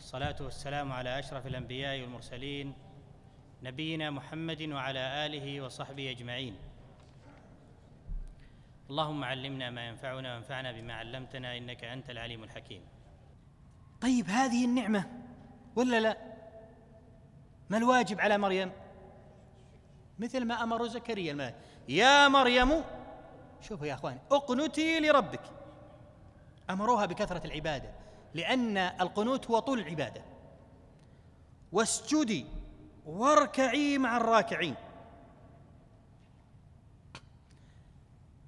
الصلاة والسلام على أشرف الأنبياء والمرسلين نبينا محمد وعلى آله وصحبه أجمعين اللهم علمنا ما ينفعنا وانفعنا بما علمتنا إنك أنت العليم الحكيم طيب هذه النعمة ولا لا ما الواجب على مريم مثل ما أمر زكريا الملك يا مريم شوفوا يا أخوان اقنتي لربك أمروها بكثرة العبادة لأن القنوت هو طول العبادة واسجدي واركعي مع الراكعين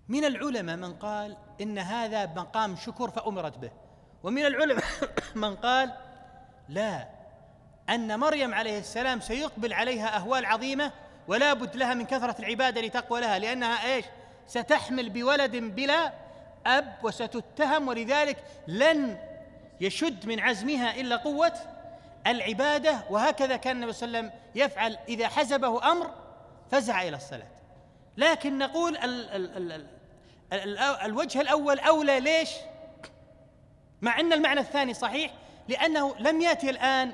من العلماء من قال إن هذا مقام شكر فأمرت به ومن العلماء من قال لا أن مريم عليه السلام سيقبل عليها أهوال عظيمة ولا بد لها من كثرة العبادة لتقوى لها لأنها إيش ستحمل بولد بلا أب وستتهم ولذلك لن يشد من عزمها إلا قوة العبادة وهكذا كان النبي صلى الله عليه وسلم يفعل إذا حزبه أمر فزع إلى الصلاة لكن نقول ال ال ال ال الوجه الأول أولى ليش؟ مع أن المعنى الثاني صحيح لأنه لم يأتي الآن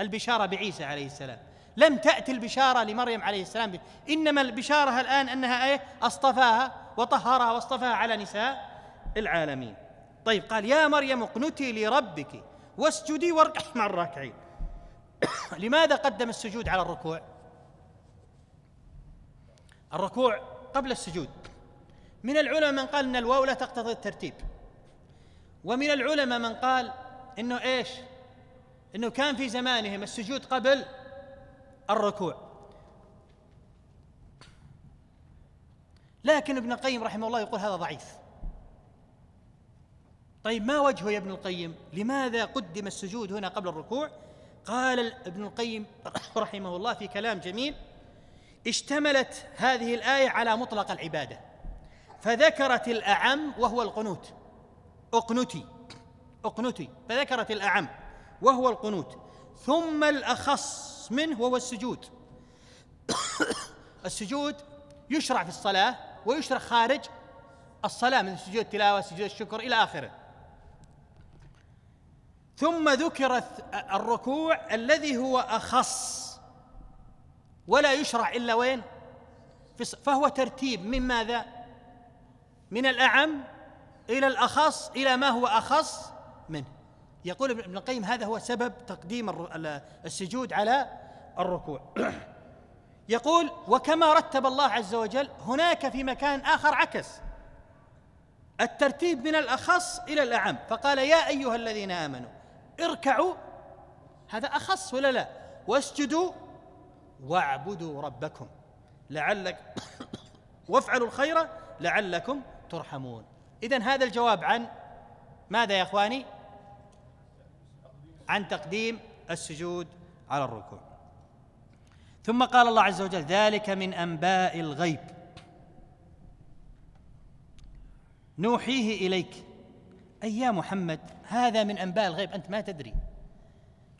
البشارة بعيسى عليه السلام لم تأتي البشارة لمريم عليه السلام إنما البشارة الآن أنها إيه؟ أصطفاها وطهرها واصطفاها على نساء العالمين طيب قال يا مريم اقنتي لربك واسجدي واركعي مع الراكعين لماذا قدم السجود على الركوع الركوع قبل السجود من العلماء من قال ان الواو لا تقتضي الترتيب ومن العلماء من قال انه ايش انه كان في زمانهم السجود قبل الركوع لكن ابن القيم رحمه الله يقول هذا ضعيف طيب ما وجهه يا ابن القيم لماذا قدم السجود هنا قبل الركوع قال ابن القيم رحمه الله في كلام جميل اشتملت هذه الايه على مطلق العباده فذكرت الاعم وهو القنوت اقنتي اقنتي فذكرت الاعم وهو القنوت ثم الاخص منه وهو السجود السجود يشرع في الصلاه ويشرع خارج الصلاه من سجود التلاوه سجود الشكر الى اخره ثم ذكر الركوع الذي هو اخص ولا يشرع الا وين فهو ترتيب من ماذا من الاعم الى الاخص الى ما هو اخص منه يقول ابن القيم هذا هو سبب تقديم السجود على الركوع يقول وكما رتب الله عز وجل هناك في مكان اخر عكس الترتيب من الاخص الى الاعم فقال يا ايها الذين امنوا اركعوا هذا أخص ولا لا واسجدوا واعبدوا ربكم لعلك وافعلوا الخير لعلكم ترحمون إذا هذا الجواب عن ماذا يا إخواني عن تقديم السجود على الركوع ثم قال الله عز وجل ذلك من أنباء الغيب نوحيه إليك أي يا محمد هذا من أنباء الغيب أنت ما تدري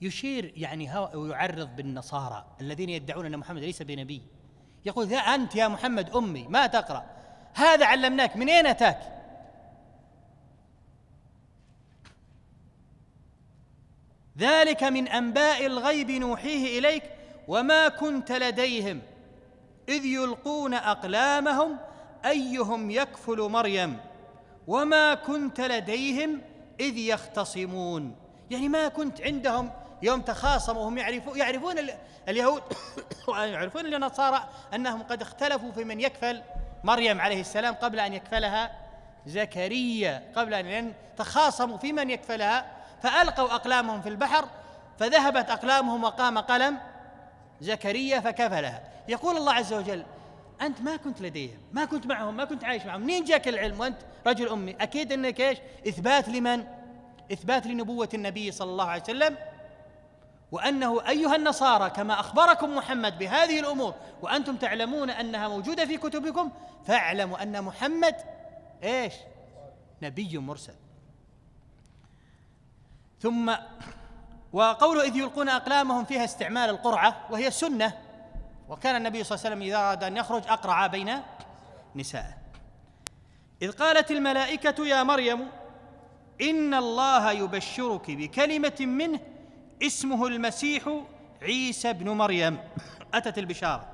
يشير يعني ويعرض بالنصارى الذين يدعون أن محمد ليس بنبي يقول ذا أنت يا محمد أمي ما تقرأ هذا علمناك من أين أتاك ذلك من أنباء الغيب نوحيه إليك وما كنت لديهم إذ يلقون أقلامهم أيهم يكفل مريم وما كنت لديهم إذ يختصمون يعني ما كنت عندهم يوم تخاصموا هم يعرفون يعرفون اليهود ويعرفون النصارى أنهم قد اختلفوا في من يكفل مريم عليه السلام قبل أن يكفلها زكريا قبل أن تخاصموا في من يكفلها فألقوا أقلامهم في البحر فذهبت أقلامهم وقام قلم زكريا فكفلها يقول الله عز وجل أنت ما كنت لديهم ما كنت معهم ما كنت عايش معهم منين جاك العلم وأنت رجل أمي أكيد أنك إيش إثبات لمن إثبات لنبوة النبي صلى الله عليه وسلم وأنه أيها النصارى كما أخبركم محمد بهذه الأمور وأنتم تعلمون أنها موجودة في كتبكم فاعلموا أن محمد إيش نبي مرسل ثم وقوله إذ يلقون أقلامهم فيها استعمال القرعة وهي سنة وكان النبي صلى الله عليه وسلم إذا أراد أن يخرج أقرع بين نسائه إذ قالت الملائكة يا مريم إن الله يبشرك بكلمة منه اسمه المسيح عيسى بن مريم أتت البشارة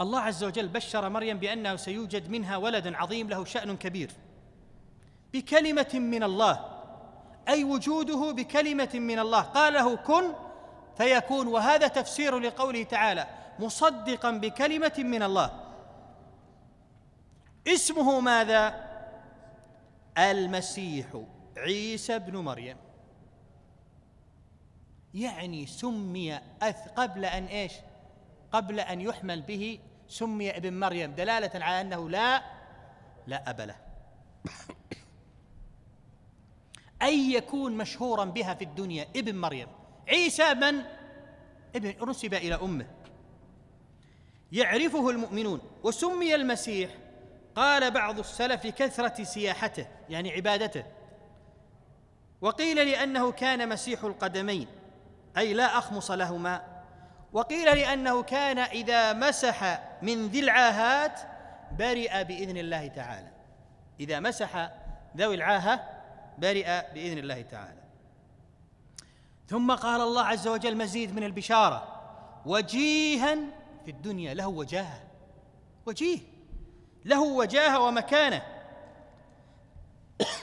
الله عز وجل بشر مريم بأنه سيوجد منها ولد عظيم له شأن كبير بكلمة من الله أي وجوده بكلمة من الله قال له كن فيكون وهذا تفسير لقوله تعالى مصدقا بكلمه من الله اسمه ماذا المسيح عيسى بن مريم يعني سمي أث قبل ان ايش قبل ان يحمل به سمي ابن مريم دلاله على انه لا لا اب له أن يكون مشهورا بها في الدنيا ابن مريم عيسى من ابن نسب إلى أمه يعرفه المؤمنون وسمي المسيح قال بعض السلف لكثرة سياحته يعني عبادته وقيل لأنه كان مسيح القدمين أي لا أخمص لهما وقيل لأنه كان إذا مسح من ذي العاهات برئ بإذن الله تعالى إذا مسح ذوي العاهة برئ بإذن الله تعالى ثم قال الله عز وجل مزيد من البشاره وجيها في الدنيا له وجاهه وجيه له وجاهه ومكانه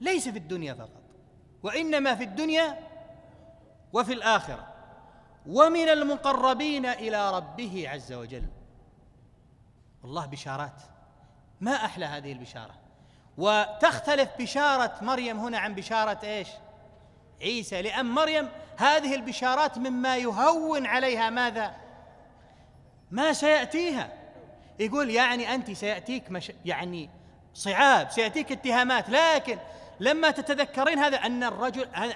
ليس في الدنيا فقط وانما في الدنيا وفي الاخره ومن المقربين الى ربه عز وجل والله بشارات ما احلى هذه البشاره وتختلف بشاره مريم هنا عن بشاره ايش عيسى لأم مريم هذه البشارات مما يهون عليها ماذا؟ ما سيأتيها يقول يعني أنت سيأتيك مش يعني صعاب سيأتيك اتهامات لكن لما تتذكرين هذا أن الرجل هذا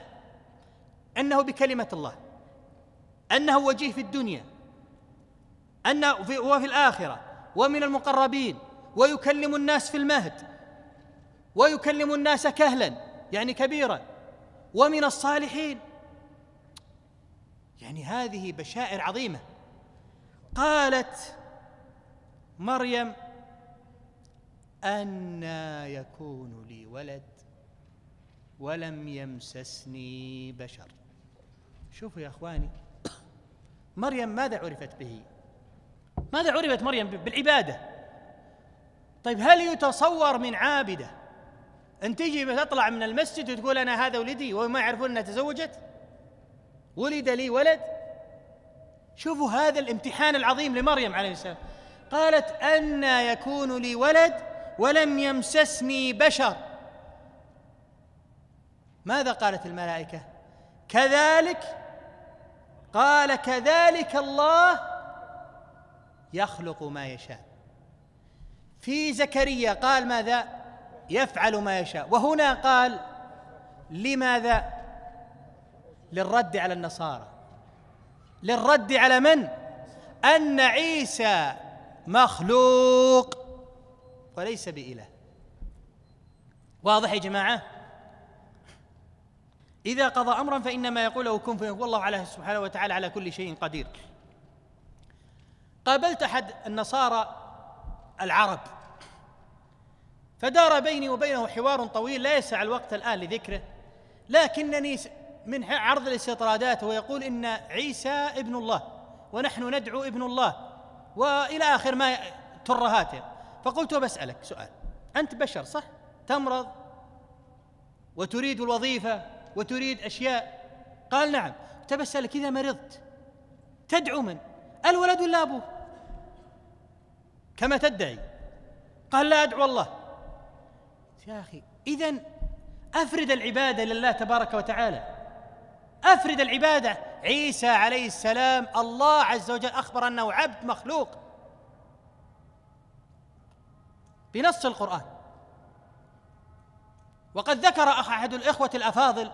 أنه بكلمة الله أنه وجيه في الدنيا أنه في وفي الآخرة ومن المقربين ويكلم الناس في المهد ويكلم الناس كهلا يعني كبيرا ومن الصالحين يعني هذه بشائر عظيمه قالت مريم أنى يكون لي ولد ولم يمسسني بشر شوفوا يا اخواني مريم ماذا عرفت به ماذا عرفت مريم بالعباده طيب هل يتصور من عابده أن تجي تطلع من المسجد وتقول أنا هذا ولدي وما يعرفون أنها تزوجت ولد لي ولد شوفوا هذا الامتحان العظيم لمريم عليه السلام قالت أنا يكون لي ولد ولم يمسسني بشر ماذا قالت الملائكة كذلك قال كذلك الله يخلق ما يشاء في زكريا قال ماذا يفعل ما يشاء وهنا قال لماذا للرد على النصارى للرد على من ان عيسى مخلوق وليس باله واضح يا جماعه اذا قضى امرا فانما يقول كن فيكون والله على سبحانه وتعالى على كل شيء قدير قابلت احد النصارى العرب فدار بيني وبينه حوار طويل لا يسع الوقت الآن لذكره لكنني من عرض الاستطرادات ويقول إن عيسى ابن الله ونحن ندعو ابن الله وإلى آخر ما ترهاته فقلت بسألك سؤال أنت بشر صح تمرض وتريد الوظيفة وتريد أشياء قال نعم تبسألك إذا مرضت تدعو من الولد ولا أبوه كما تدعي قال لا أدعو الله يا أخي إذا أفرد العبادة لله تبارك وتعالى أفرد العبادة عيسى عليه السلام الله عز وجل أخبر أنه عبد مخلوق بنص القرآن وقد ذكر أحد الإخوة الأفاضل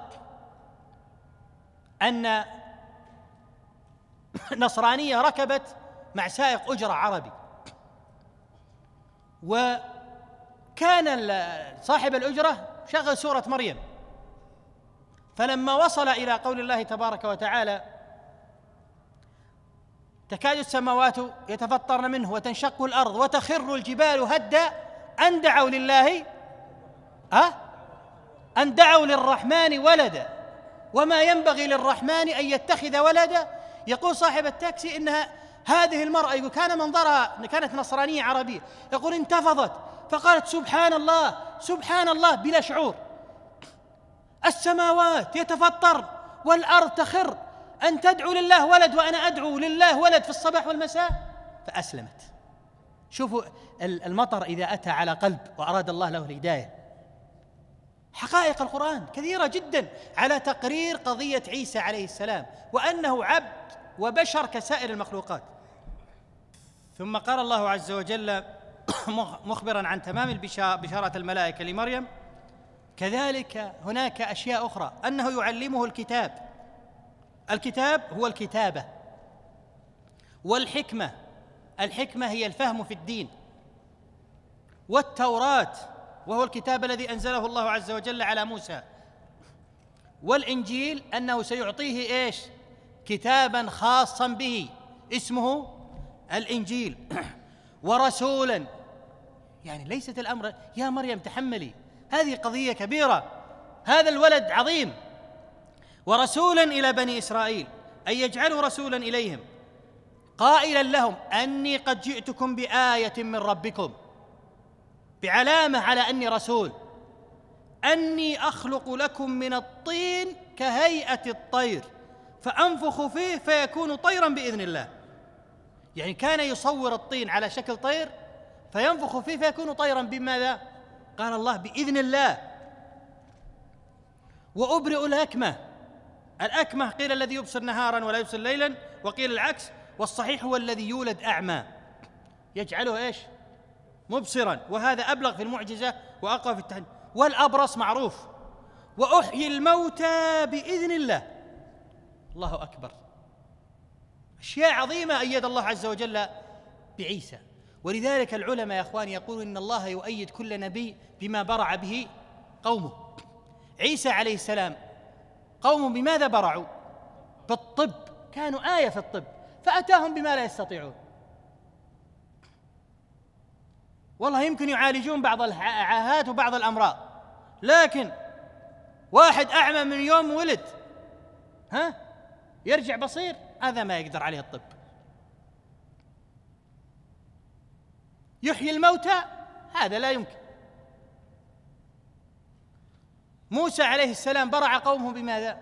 أن نصرانية ركبت مع سائق أجرة عربي و كان صاحب الأجرة شغل سورة مريم فلما وصل إلى قول الله تبارك وتعالى تكاد السماوات يتفطرن منه وتنشق الأرض وتخر الجبال هدا أن دعوا لله أه؟ أن دعوا للرحمن ولدا وما ينبغي للرحمن أن يتخذ ولدا يقول صاحب التاكسي إنها هذه المرأة يقول كان منظرها كانت نصرانية عربية يقول انتفضت فقالت سبحان الله سبحان الله بلا شعور السماوات يتفطر والارض تخر ان تدعو لله ولد وانا ادعو لله ولد في الصباح والمساء فاسلمت شوفوا المطر اذا اتى على قلب واراد الله له الهدايه حقائق القران كثيره جدا على تقرير قضيه عيسى عليه السلام وانه عبد وبشر كسائر المخلوقات ثم قال الله عز وجل مخبرا عن تمام بشارة الملائكة لمريم كذلك هناك أشياء أخرى أنه يعلمه الكتاب الكتاب هو الكتابة والحكمة الحكمة هي الفهم في الدين والتوراة وهو الكتاب الذي أنزله الله عز وجل على موسى والإنجيل أنه سيعطيه إيش كتابا خاصا به اسمه الإنجيل ورسولا يعني ليست الامر يا مريم تحملي هذه قضيه كبيره هذا الولد عظيم ورسولا الى بني اسرائيل ان يجعلوا رسولا اليهم قائلا لهم اني قد جئتكم بايه من ربكم بعلامه على اني رسول اني اخلق لكم من الطين كهيئه الطير فانفخ فيه فيكون طيرا باذن الله يعني كان يصور الطين على شكل طير فينفخ فيه فيكون طيرا بماذا قال الله باذن الله وابرئ الاكمه الاكمه قيل الذي يبصر نهارا ولا يبصر ليلا وقيل العكس والصحيح هو الذي يولد اعمى يجعله ايش مبصرا وهذا ابلغ في المعجزه واقوى في التحدي والابرص معروف واحيي الموتى باذن الله الله اكبر اشياء عظيمه ايد الله عز وجل بعيسى ولذلك العلماء يا اخواني يقولون ان الله يؤيد كل نبي بما برع به قومه عيسى عليه السلام قوم بماذا برعوا بالطب كانوا ايه في الطب فاتاهم بما لا يستطيعون والله يمكن يعالجون بعض العاهات وبعض الامراض لكن واحد اعمى من يوم ولد ها يرجع بصير هذا ما يقدر عليه الطب يحيي الموتى هذا لا يمكن موسى عليه السلام برع قومه بماذا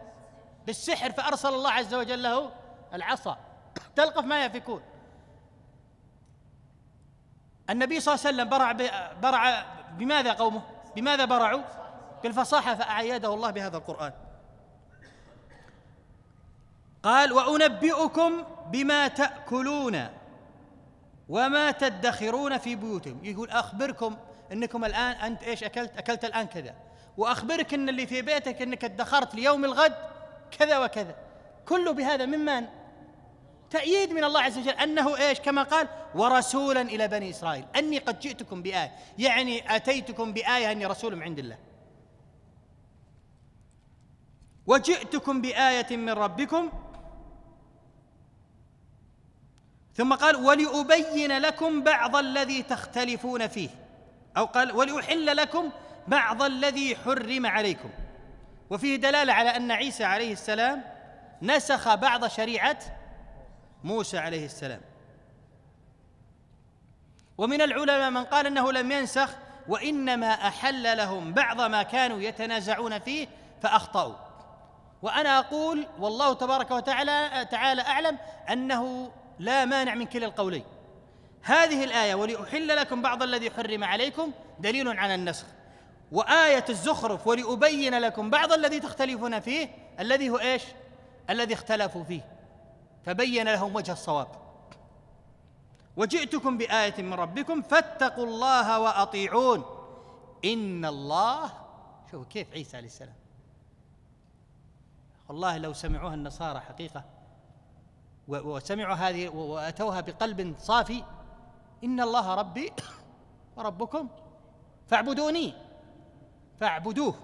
بالسحر فارسل الله عز وجل له العصا تلقف ما يفكون النبي صلى الله عليه وسلم برع برع بماذا قومه بماذا برعوا بالفصاحه فاعيده الله بهذا القران قال وانبئكم بما تاكلون وما تدخرون في بيوتهم يقول أخبركم أنكم الآن أنت إيش أكلت أكلت الآن كذا وأخبرك أن اللي في بيتك أنك ادخرت ليوم الغد كذا وكذا كله بهذا ممن تأييد من الله عز وجل أنه إيش كما قال ورسولا إلى بني إسرائيل أني قد جئتكم بآية يعني أتيتكم بآية أني رسول من عند الله وجئتكم بآية من ربكم ثم قال ولأبين لكم بعض الذي تختلفون فيه أو قال ولأحل لكم بعض الذي حرم عليكم وفيه دلالة على أن عيسى عليه السلام نسخ بعض شريعة موسى عليه السلام ومن العلماء من قال أنه لم ينسخ وإنما أحل لهم بعض ما كانوا يتنازعون فيه فأخطأوا وأنا أقول والله تبارك وتعالى تعالى أعلم أنه لا مانع من كلا القولين هذه الآية ولأحل لكم بعض الذي حرم عليكم دليل على النسخ وآية الزخرف ولأبين لكم بعض الذي تختلفون فيه الذي هو ايش؟ الذي اختلفوا فيه فبين لهم وجه الصواب وجئتكم بآية من ربكم فاتقوا الله وأطيعون إن الله شوفوا كيف عيسى عليه السلام والله لو سمعوها النصارى حقيقة وسمعوا هذه وأتوها بقلب صافي إن الله ربي وربكم فاعبدوني فاعبدوه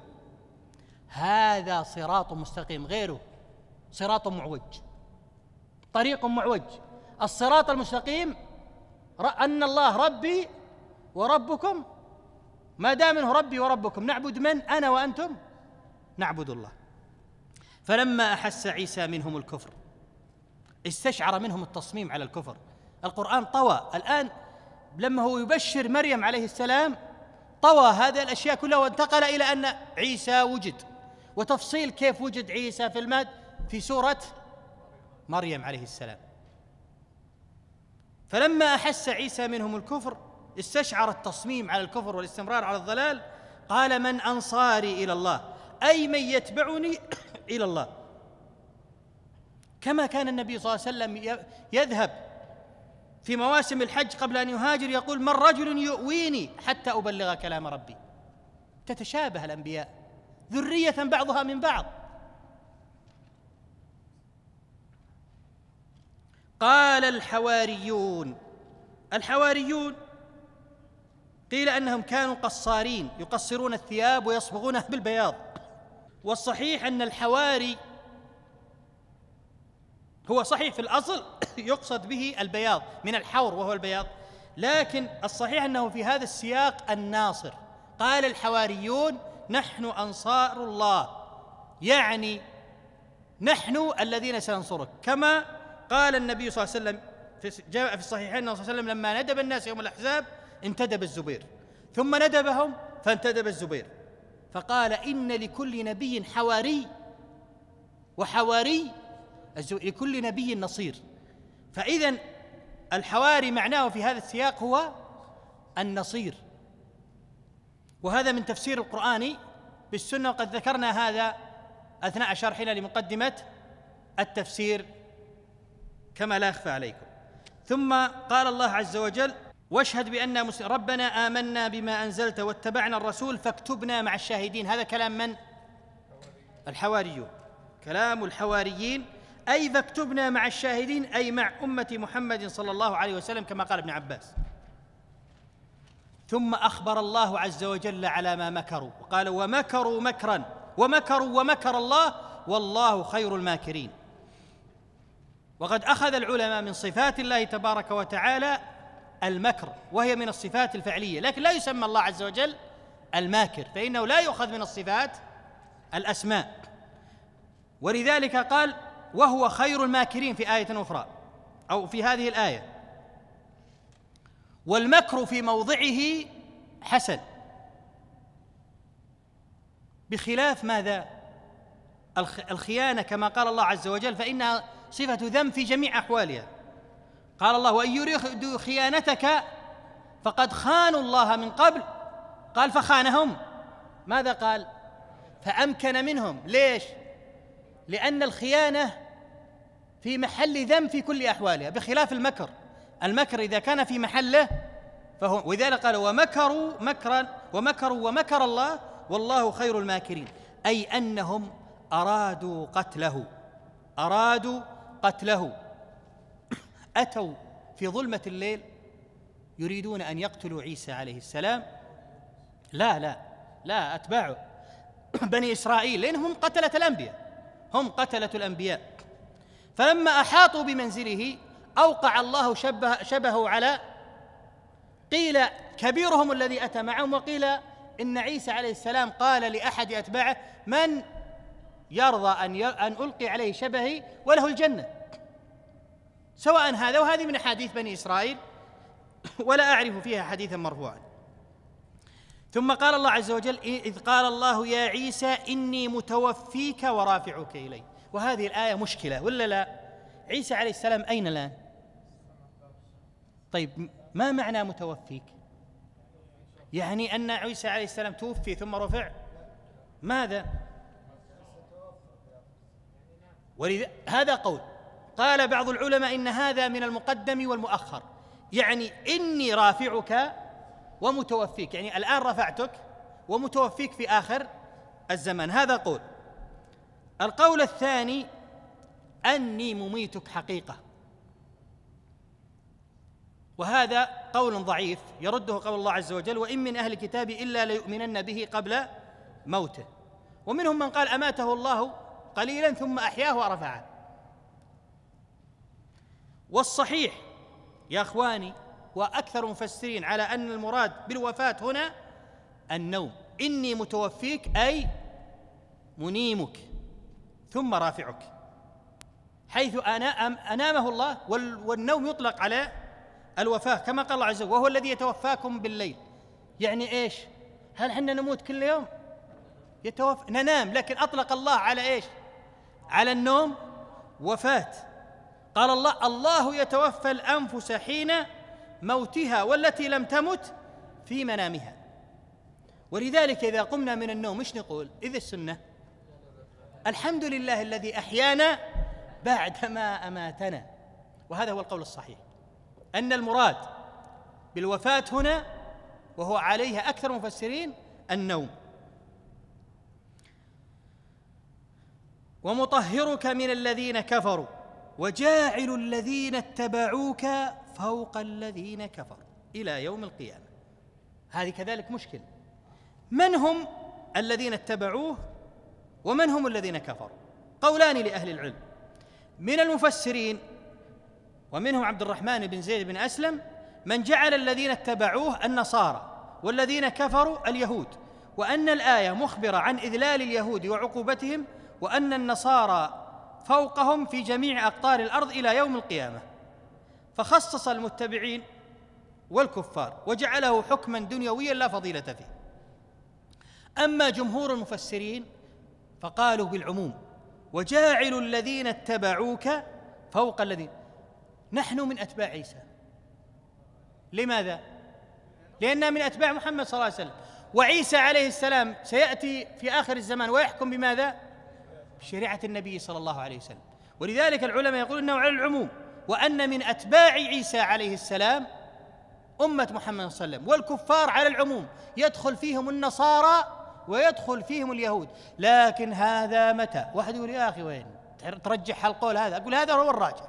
هذا صراط مستقيم غيره صراط معوج طريق معوج الصراط المستقيم أن الله ربي وربكم ما دام انه ربي وربكم نعبد من انا وانتم نعبد الله فلما احس عيسى منهم الكفر استشعر منهم التصميم على الكفر القرآن طوى الآن لما هو يبشر مريم عليه السلام طوى هذه الأشياء كلها وانتقل إلى أن عيسى وجد وتفصيل كيف وجد عيسى في الماد في سورة مريم عليه السلام فلما أحس عيسى منهم الكفر استشعر التصميم على الكفر والاستمرار على الضلال قال من أنصاري إلى الله أي من يتبعني إلى الله كما كان النبي صلى الله عليه وسلم يذهب في مواسم الحج قبل ان يهاجر يقول من رجل يؤويني حتى ابلغ كلام ربي تتشابه الانبياء ذريه بعضها من بعض قال الحواريون الحواريون قيل انهم كانوا قصارين يقصرون الثياب ويصبغونها بالبياض والصحيح ان الحواري هو صحيح في الأصل يقصد به البياض من الحور وهو البياض لكن الصحيح أنه في هذا السياق الناصر قال الحواريون نحن أنصار الله يعني نحن الذين سننصرك كما قال النبي صلى الله عليه وسلم جاء في الصحيحين صلى الله عليه وسلم لما ندب الناس يوم الأحزاب انتدب الزبير ثم ندبهم فانتدب الزبير فقال إن لكل نبي حواري وحواري لكل نبي نصير فإذا الحواري معناه في هذا السياق هو النصير وهذا من تفسير القرآن بالسنة وقد ذكرنا هذا أثناء شرحنا لمقدمة التفسير كما لا أخفى عليكم ثم قال الله عز وجل واشهد بأن ربنا آمنا بما أنزلت واتبعنا الرسول فاكتبنا مع الشاهدين هذا كلام من؟ الحواريون كلام الحواريين أي فاكتبنا مع الشاهدين أي مع أمة محمد صلى الله عليه وسلم كما قال ابن عباس ثم أخبر الله عز وجل على ما مكروا وقال ومكروا مكرا ومكروا ومكر الله والله خير الماكرين وقد أخذ العلماء من صفات الله تبارك وتعالى المكر وهي من الصفات الفعلية لكن لا يسمى الله عز وجل الماكر فإنه لا يؤخذ من الصفات الأسماء ولذلك قال وهو خير الماكرين في آية أخرى أو في هذه الآية والمكر في موضعه حسن بخلاف ماذا الخيانة كما قال الله عز وجل فإنها صفة ذنب في جميع أحوالها قال الله وإن يريدوا خيانتك فقد خانوا الله من قبل قال فخانهم ماذا قال فأمكن منهم ليش لأن الخيانة في محل ذنب في كل أحوالها بخلاف المكر المكر إذا كان في محله فهو وذلك قال ومكروا مكرا ومكروا ومكر الله والله خير الماكرين أي أنهم أرادوا قتله أرادوا قتله أتوا في ظلمة الليل يريدون أن يقتلوا عيسى عليه السلام لا لا لا أتباعه بني إسرائيل لأنهم قتلة الأنبياء هم قتلة الأنبياء فلما أحاطوا بمنزله أوقع الله شبه شبهه على قيل كبيرهم الذي أتى معهم وقيل إن عيسى عليه السلام قال لأحد أتباعه من يرضى أن أن ألقي عليه شبهي وله الجنة سواء هذا وهذه من أحاديث بني إسرائيل ولا أعرف فيها حديثا مرفوعا ثم قال الله عز وجل إذ قال الله يا عيسى إني متوفيك ورافعك إلي وهذه الآية مشكلة ولا لا عيسى عليه السلام أين الآن طيب ما معنى متوفيك يعني أن عيسى عليه السلام توفي ثم رفع ماذا ولذا هذا قول قال بعض العلماء إن هذا من المقدم والمؤخر يعني إني رافعك ومتوفيك يعني الآن رفعتك ومتوفيك في آخر الزمان هذا قول القول الثاني اني مميتك حقيقه وهذا قول ضعيف يرده قول الله عز وجل وان من اهل الكتاب الا ليؤمنن به قبل موته ومنهم من قال اماته الله قليلا ثم احياه ورفعه والصحيح يا اخواني واكثر مفسرين على ان المراد بالوفاه هنا النوم اني متوفيك اي منيمك ثم رافعك حيث أنامه الله والنوم يطلق على الوفاة كما قال الله عز وجل وهو الذي يتوفاكم بالليل يعني إيش هل حنا نموت كل يوم يتوف... ننام لكن أطلق الله على إيش على النوم وفاة قال الله الله يتوفى الأنفس حين موتها والتي لم تمت في منامها ولذلك إذا قمنا من النوم إيش نقول إذا السنة الحمد لله الذي احيانا بعدما اماتنا وهذا هو القول الصحيح ان المراد بالوفاه هنا وهو عليها اكثر المفسرين النوم ومطهرك من الذين كفروا وجاعل الذين اتبعوك فوق الذين كفروا الى يوم القيامه هذه كذلك مشكل من هم الذين اتبعوه ومن هم الذين كفروا قولان لأهل العلم من المفسرين ومنهم عبد الرحمن بن زيد بن أسلم من جعل الذين اتبعوه النصارى والذين كفروا اليهود وأن الآية مخبرة عن إذلال اليهود وعقوبتهم وأن النصارى فوقهم في جميع أقطار الأرض إلى يوم القيامة فخصص المتبعين والكفار وجعله حكما دنيويا لا فضيلة فيه أما جمهور المفسرين فقالوا بالعموم وجاعل الذين اتبعوك فوق الذين نحن من أتباع عيسى لماذا؟ لأننا من أتباع محمد صلى الله عليه وسلم وعيسى عليه السلام سيأتي في آخر الزمان ويحكم بماذا؟ بشريعة النبي صلى الله عليه وسلم ولذلك العلماء يقولون أنه على العموم وأن من أتباع عيسى عليه السلام أمة محمد صلى الله عليه وسلم والكفار على العموم يدخل فيهم النصارى ويدخل فيهم اليهود لكن هذا متى واحد يقول يا أخي وين ترجح هالقول هذا أقول هذا هو الراجح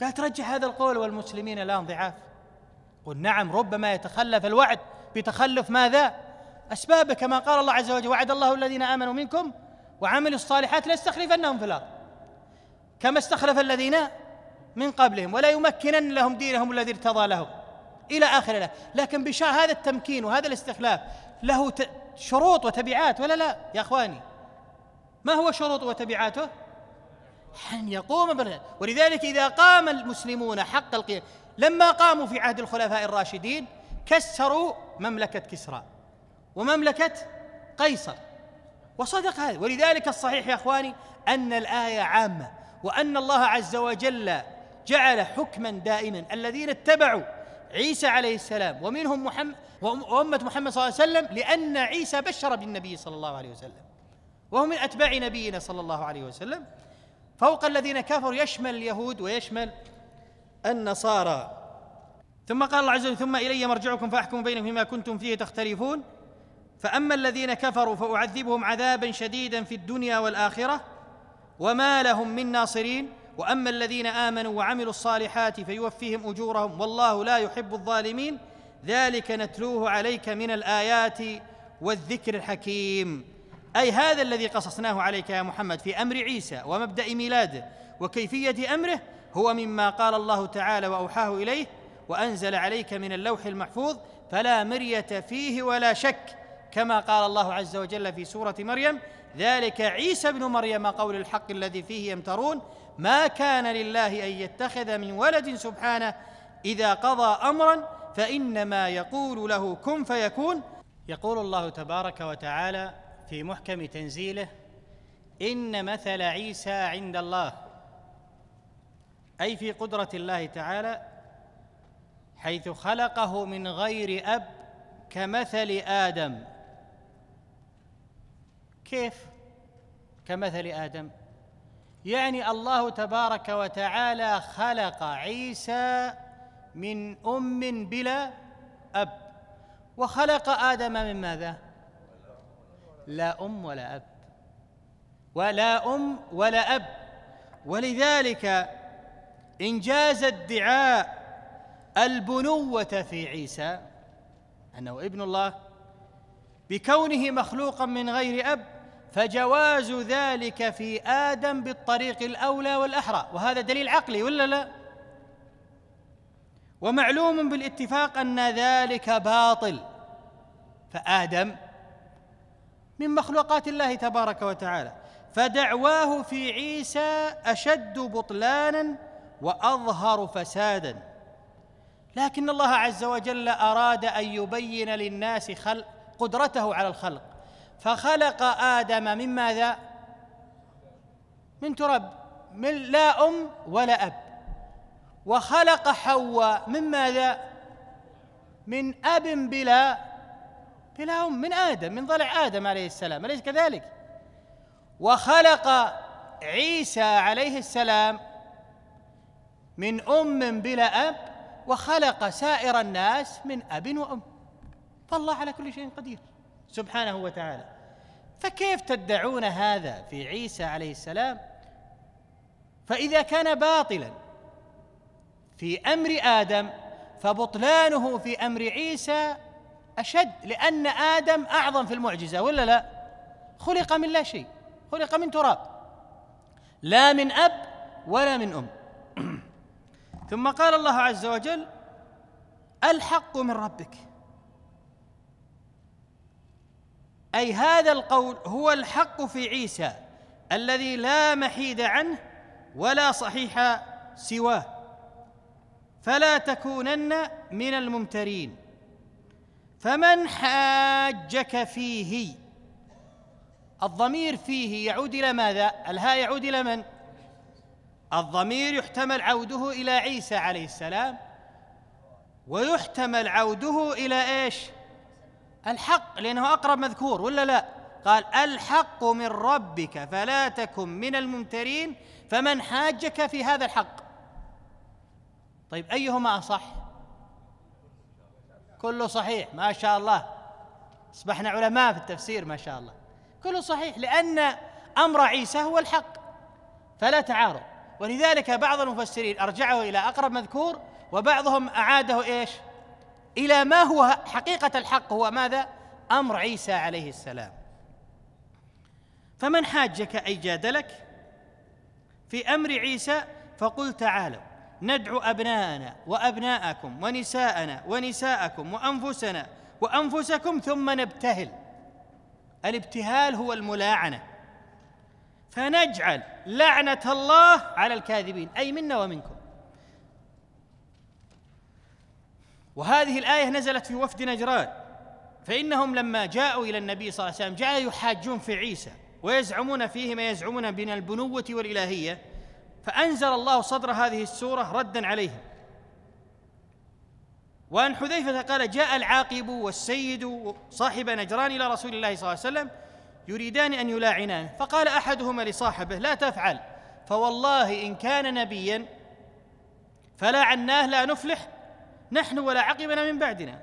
قال ترجح هذا القول والمسلمين الآن ضعاف قل نعم ربما يتخلف الوعد بتخلف ماذا أسبابه كما قال الله عز وجل وعد الله الذين آمنوا منكم وعملوا الصالحات ليستخلفنهم في الأرض كما استخلف الذين من قبلهم ولا يمكنن لهم دينهم الذي ارتضى لهم إلى آخر له لكن بشاء هذا التمكين وهذا الاستخلاف له شروط وتبعات ولا لا يا اخواني ما هو شروط وتبعاته أن يقوم بالغير. ولذلك إذا قام المسلمون حق القيام لما قاموا في عهد الخلفاء الراشدين كسروا مملكة كسرى ومملكة قيصر وصدق هذا ولذلك الصحيح يا إخواني أن الآية عامة وأن الله عز وجل جعل حكما دائما الذين اتبعوا عيسى عليه السلام ومنهم محمد وأمة محمد صلى الله عليه وسلم لأن عيسى بشر بالنبي صلى الله عليه وسلم وهو من أتباع نبينا صلى الله عليه وسلم فوق الذين كفروا يشمل اليهود ويشمل النصارى ثم قال الله عز وجل ثم إلي مرجعكم فأحكم بينكم فيما كنتم فيه تختلفون فأما الذين كفروا فأعذبهم عذابا شديدا في الدنيا والآخرة وما لهم من ناصرين وأما الذين آمنوا وعملوا الصالحات فيوفيهم أجورهم والله لا يحب الظالمين ذلك نتلوه عليك من الايات والذكر الحكيم اي هذا الذي قصصناه عليك يا محمد في امر عيسى ومبدا ميلاده وكيفيه امره هو مما قال الله تعالى واوحاه اليه وانزل عليك من اللوح المحفوظ فلا مريه فيه ولا شك كما قال الله عز وجل في سوره مريم ذلك عيسى ابن مريم قول الحق الذي فيه يمترون ما كان لله ان يتخذ من ولد سبحانه اذا قضى امرا فإنما يقول له كن فيكون يقول الله تبارك وتعالى في محكم تنزيله إن مثل عيسى عند الله أي في قدرة الله تعالى حيث خلقه من غير أب كمثل آدم كيف كمثل آدم يعني الله تبارك وتعالى خلق عيسى من أم بلا أب وخلق آدم من ماذا؟ لا أم ولا أب ولا أم ولا أب ولذلك إنجاز ادعاء البنوة في عيسى أنه ابن الله بكونه مخلوقا من غير أب فجواز ذلك في آدم بالطريق الأولى والأحرى وهذا دليل عقلي ولا لا؟ ومعلوم بالاتفاق ان ذلك باطل فادم من مخلوقات الله تبارك وتعالى فدعواه في عيسى اشد بطلانا واظهر فسادا لكن الله عز وجل اراد ان يبين للناس خلق قدرته على الخلق فخلق ادم من ماذا من تراب من لا ام ولا اب وخلق حواء من ماذا من اب بلا بلا ام من ادم من ضلع ادم عليه السلام اليس كذلك وخلق عيسى عليه السلام من ام بلا اب وخلق سائر الناس من اب وام فالله على كل شيء قدير سبحانه وتعالى فكيف تدعون هذا في عيسى عليه السلام فاذا كان باطلا في امر ادم فبطلانه في امر عيسى اشد لان ادم اعظم في المعجزه ولا لا؟ خلق من لا شيء خلق من تراب لا من اب ولا من ام ثم قال الله عز وجل الحق من ربك اي هذا القول هو الحق في عيسى الذي لا محيد عنه ولا صحيح سواه فلا تكونن من الممترين فمن حاجك فيه الضمير فيه يعود إلى ماذا؟ الهاء يعود إلى من؟ الضمير يحتمل عوده إلى عيسى عليه السلام ويحتمل عوده إلى إيش؟ الحق لأنه أقرب مذكور ولا لا؟ قال الحق من ربك فلا تكن من الممترين فمن حاجك في هذا الحق طيب أيهما أصح كله صحيح ما شاء الله أصبحنا علماء في التفسير ما شاء الله كله صحيح لأن أمر عيسى هو الحق فلا تعارض ولذلك بعض المفسرين أرجعه إلى أقرب مذكور وبعضهم أعاده إيش إلى ما هو حقيقة الحق هو ماذا أمر عيسى عليه السلام فمن حاجك أي جادلك في أمر عيسى فقل تعالوا ندعو أبناءنا وأبناءكم ونساءنا ونساءكم وأنفسنا وأنفسكم ثم نبتهل الابتهال هو الملاعنة فنجعل لعنة الله على الكاذبين أي منا ومنكم وهذه الآية نزلت في وفد نجران فإنهم لما جاءوا إلى النبي صلى الله عليه وسلم جاءوا يحاجون في عيسى ويزعمون فيه ما يزعمون من البنوة والإلهية فأنزل الله صدر هذه السورة ردا عليهم وأن حذيفة قال جاء العاقب والسيد صاحب نجران إلى رسول الله صلى الله عليه وسلم يريدان أن يلاعنانه فقال أحدهما لصاحبه لا تفعل فوالله إن كان نبيا فلا عناه لا نفلح نحن ولا عقبنا من بعدنا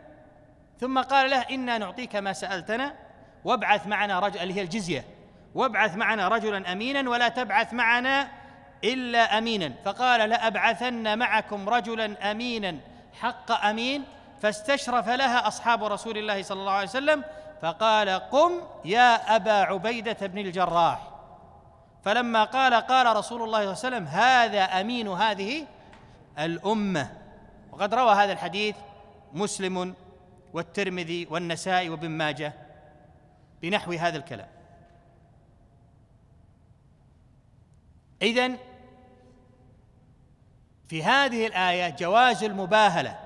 ثم قال له إنا نعطيك ما سألتنا وابعث معنا رجل اللي هي الجزية وابعث معنا رجلا أمينا ولا تبعث معنا إلا أمينا فقال لأبعثن معكم رجلا أمينا حق أمين فاستشرف لها أصحاب رسول الله صلى الله عليه وسلم فقال قم يا أبا عبيدة بن الجراح فلما قال قال رسول الله صلى الله عليه وسلم هذا أمين هذه الأمة وقد روى هذا الحديث مسلم والترمذي والنسائي وابن ماجه بنحو هذا الكلام إذا في هذه الآية جواز المباهلة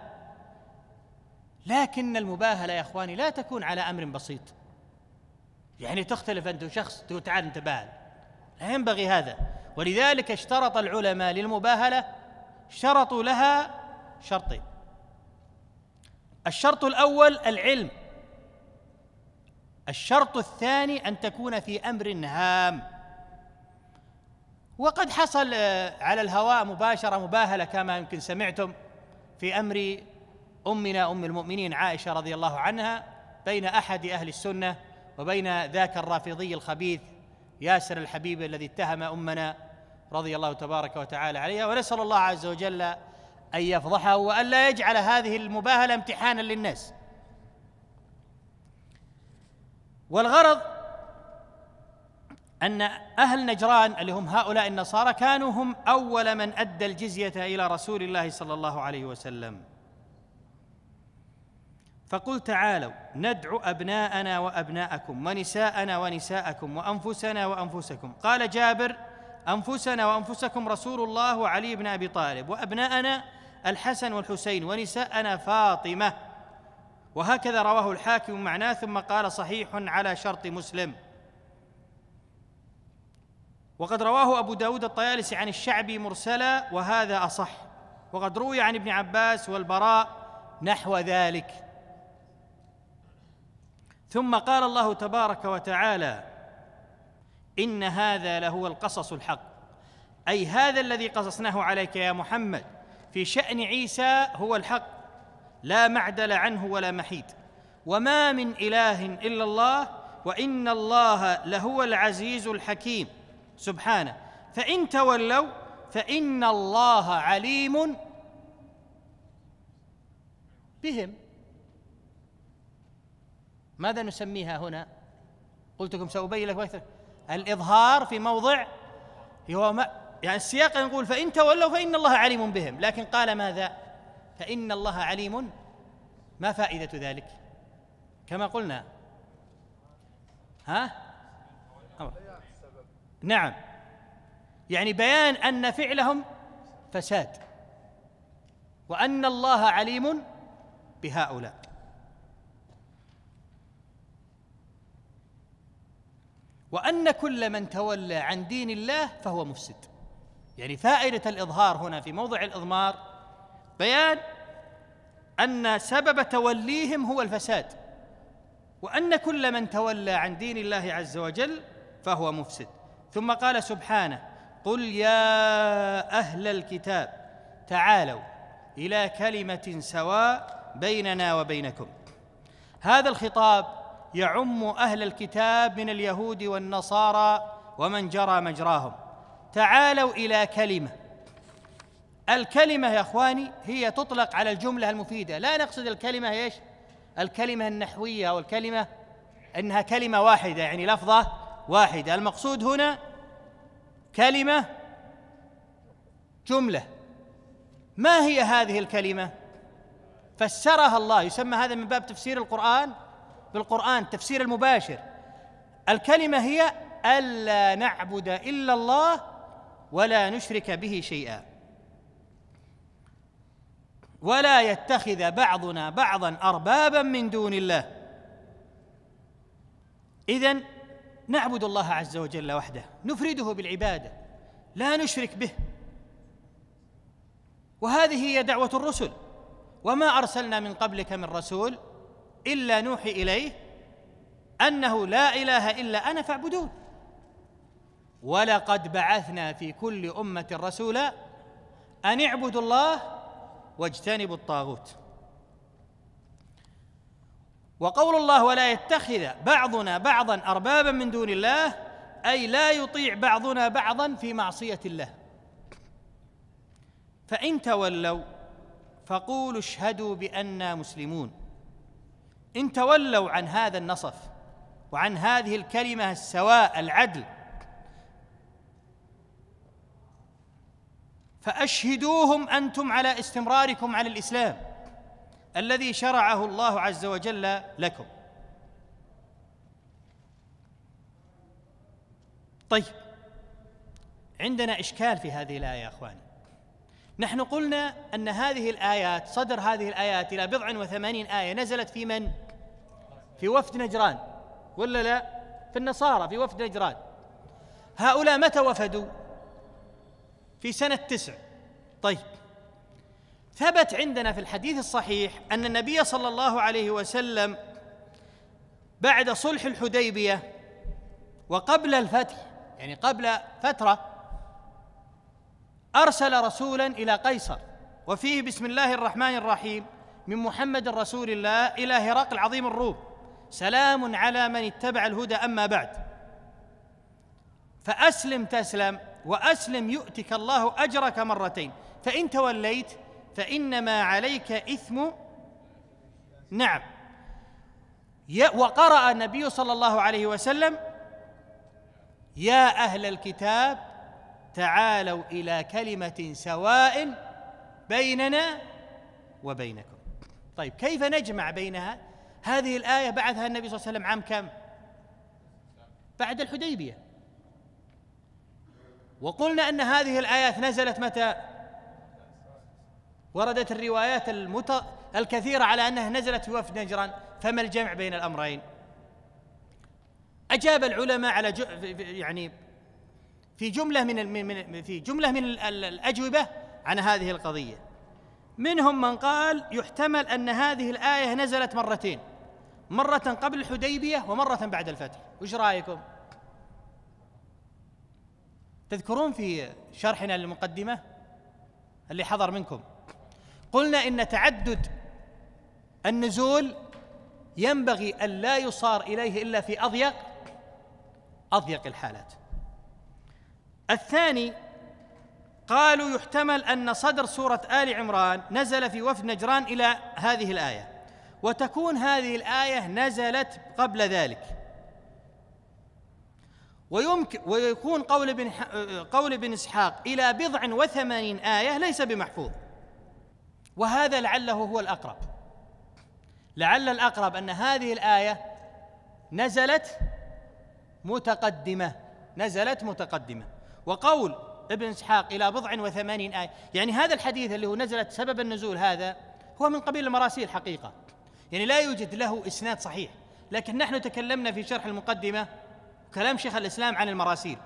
لكن المباهلة يا إخواني لا تكون على أمر بسيط يعني تختلف أنت شخص تقول تعال انتباه لا ينبغي هذا ولذلك اشترط العلماء للمباهلة شرطوا لها شرطين الشرط الأول العلم الشرط الثاني أن تكون في أمر هام وقد حصل آه، على الهواء مباشره مباهله كما يمكن سمعتم في امر امنا ام المؤمنين عائشه رضي الله عنها بين احد اهل السنه وبين ذاك الرافضي الخبيث ياسر الحبيب الذي اتهم امنا رضي الله تبارك وتعالى عليها ونسال الله عز وجل ان يفضحه وان لا يجعل هذه المباهله امتحانا للناس والغرض أن أهل نجران اللي هم هؤلاء النصارى كانوا هم أول من أدى الجزية إلى رسول الله صلى الله عليه وسلم فقل تعالوا ندعو أبناءنا وأبناءكم ونساءنا ونساءكم وأنفسنا وأنفسكم قال جابر أنفسنا وأنفسكم رسول الله وعلي بن أبي طالب وأبناءنا الحسن والحسين ونساءنا فاطمة وهكذا رواه الحاكم معناه ثم قال صحيح على شرط مسلم وقد رواه أبو داود الطيالسي عن الشعبي مرسلا وهذا أصح وقد روي عن ابن عباس والبراء نحو ذلك ثم قال الله تبارك وتعالى إن هذا لهو القصص الحق أي هذا الذي قصصناه عليك يا محمد في شأن عيسى هو الحق لا معدل عنه ولا محيد وما من إله إلا الله وإن الله لهو العزيز الحكيم سبحانه فإن تولوا فإن الله عليم بهم ماذا نسميها هنا قلت لكم سأبين لكم أكثر الإظهار في موضع هو ما يعني السياق يقول فإن تولوا فإن الله عليم بهم لكن قال ماذا فإن الله عليم ما فائدة ذلك كما قلنا ها نعم يعني بيان ان فعلهم فساد وان الله عليم بهؤلاء وان كل من تولى عن دين الله فهو مفسد يعني فائده الاظهار هنا في موضع الاضمار بيان ان سبب توليهم هو الفساد وان كل من تولى عن دين الله عز وجل فهو مفسد ثم قال سبحانه قل يا اهل الكتاب تعالوا الى كلمه سواء بيننا وبينكم هذا الخطاب يعم اهل الكتاب من اليهود والنصارى ومن جرى مجراهم تعالوا الى كلمه الكلمه يا اخواني هي تطلق على الجمله المفيده لا نقصد الكلمه ايش الكلمه النحويه او الكلمه انها كلمه واحده يعني لفظه واحده المقصود هنا كلمه جمله ما هي هذه الكلمه فسرها الله يسمى هذا من باب تفسير القران بالقران التفسير المباشر الكلمه هي الا نعبد الا الله ولا نشرك به شيئا ولا يتخذ بعضنا بعضا اربابا من دون الله اذن نعبد الله عز وجل وحده نفرده بالعباده لا نشرك به وهذه هي دعوه الرسل وما ارسلنا من قبلك من رسول الا نوحي اليه انه لا اله الا انا فاعبدون ولقد بعثنا في كل امه رسولا ان اعبدوا الله واجتنبوا الطاغوت وقول الله ولا يتخذ بعضنا بعضا اربابا من دون الله اي لا يطيع بعضنا بعضا في معصيه الله فان تولوا فقولوا اشهدوا بانا مسلمون ان تولوا عن هذا النصف وعن هذه الكلمه السواء العدل فاشهدوهم انتم على استمراركم على الاسلام الذي شرعه الله عز وجل لكم طيب عندنا اشكال في هذه الايه يا اخواني نحن قلنا ان هذه الايات صدر هذه الايات الى بضع وثمانين ايه نزلت في من في وفد نجران ولا لا في النصارى في وفد نجران هؤلاء متى وفدوا في سنه تسع طيب ثبت عندنا في الحديث الصحيح ان النبي صلى الله عليه وسلم بعد صلح الحديبيه وقبل الفتح يعني قبل فتره ارسل رسولا الى قيصر وفيه بسم الله الرحمن الرحيم من محمد رسول الله الى هرقل عظيم الروم سلام على من اتبع الهدى اما بعد فاسلم تسلم واسلم يؤتك الله اجرك مرتين فان توليت فإنما عليك إثم نعم وقرأ النبي صلى الله عليه وسلم يا أهل الكتاب تعالوا إلى كلمة سواء بيننا وبينكم طيب كيف نجمع بينها هذه الآية بعثها النبي صلى الله عليه وسلم عام كم بعد الحديبية وقلنا أن هذه الآيات نزلت متى وردت الروايات المت... الكثيرة على أنها نزلت في وفد نجران فما الجمع بين الأمرين أجاب العلماء على ج... يعني في جملة من من في جملة من الأجوبة عن هذه القضية منهم من قال يحتمل أن هذه الآية نزلت مرتين مرة قبل الحديبية ومرة بعد الفتح وش رأيكم تذكرون في شرحنا للمقدمة اللي حضر منكم قلنا ان تعدد النزول ينبغي ان لا يصار اليه الا في اضيق اضيق الحالات الثاني قالوا يحتمل ان صدر سوره ال عمران نزل في وفد نجران الى هذه الايه وتكون هذه الايه نزلت قبل ذلك ويمكن ويكون قول ابن قول ابن اسحاق الى بضع وثمانين ايه ليس بمحفوظ وهذا لعله هو الأقرب لعل الأقرب أن هذه الآية نزلت متقدمة نزلت متقدمة وقول ابن إسحاق إلى بضع وثمانين آية يعني هذا الحديث اللي هو نزلت سبب النزول هذا هو من قبيل المراسيل حقيقة يعني لا يوجد له إسناد صحيح لكن نحن تكلمنا في شرح المقدمة كلام شيخ الإسلام عن المراسيل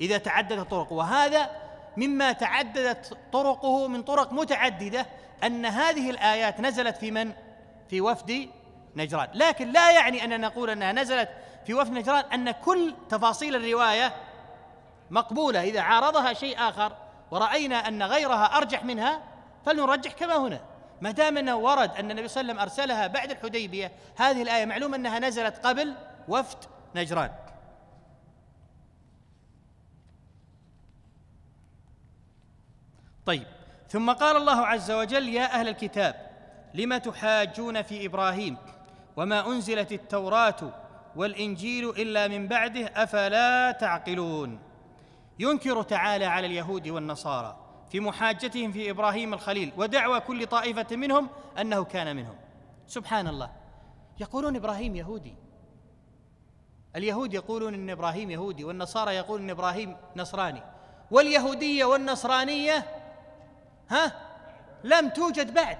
إذا تعددت الطرق وهذا مما تعددت طرقه من طرق متعدده ان هذه الايات نزلت في من؟ في وفد نجران، لكن لا يعني ان نقول انها نزلت في وفد نجران ان كل تفاصيل الروايه مقبوله اذا عارضها شيء اخر ورأينا ان غيرها ارجح منها فلنرجح كما هنا ما دام انه ورد ان النبي صلى الله عليه وسلم ارسلها بعد الحديبيه هذه الايه معلوم انها نزلت قبل وفد نجران طيب ثم قال الله عز وجل يا أهل الكتاب لم تحاجون في إبراهيم وما أنزلت التوراة والإنجيل إلا من بعده أفلا تعقلون ينكر تعالى على اليهود والنصارى في محاجتهم في إبراهيم الخليل ودعوى كل طائفة منهم أنه كان منهم سبحان الله يقولون إبراهيم يهودي اليهود يقولون ان ابراهيم يهودي والنصارى يقولون ان ابراهيم نصراني واليهوديه والنصرانيه ها لم توجد بعد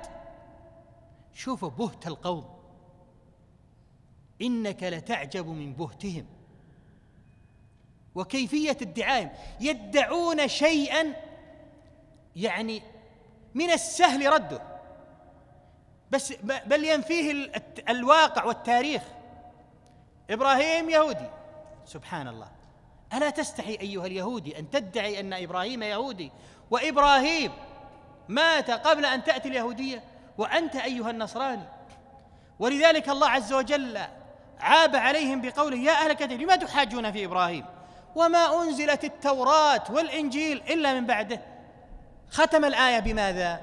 شوفوا بهت القوم إنك لتعجب من بهتهم وكيفية ادعائهم يدعون شيئا يعني من السهل رده بس بل ينفيه الواقع والتاريخ إبراهيم يهودي سبحان الله ألا تستحي أيها اليهودي أن تدعي أن إبراهيم يهودي وإبراهيم مات قبل أن تأتي اليهودية وأنت أيها النصراني ولذلك الله عز وجل عاب عليهم بقوله يا أهل كثير لما تحاجون في إبراهيم وما أنزلت التوراة والإنجيل إلا من بعده ختم الآية بماذا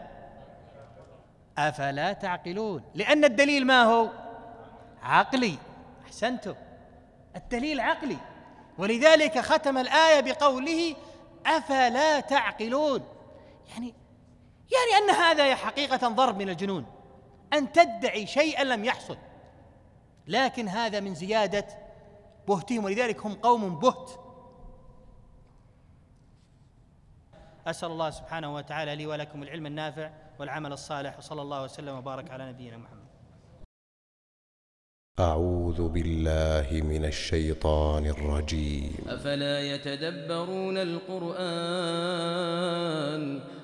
أفلا تعقلون لأن الدليل ما هو عقلي أحسنتم الدليل عقلي ولذلك ختم الآية بقوله أفلا تعقلون يعني يعني أن هذا حقيقة ضرب من الجنون أن تدعي شيئا لم يحصل لكن هذا من زيادة بهتهم ولذلك هم قوم بهت أسأل الله سبحانه وتعالى لي ولكم العلم النافع والعمل الصالح وصلى الله وسلم وبارك على نبينا محمد أعوذ بالله من الشيطان الرجيم أفلا يتدبرون القرآن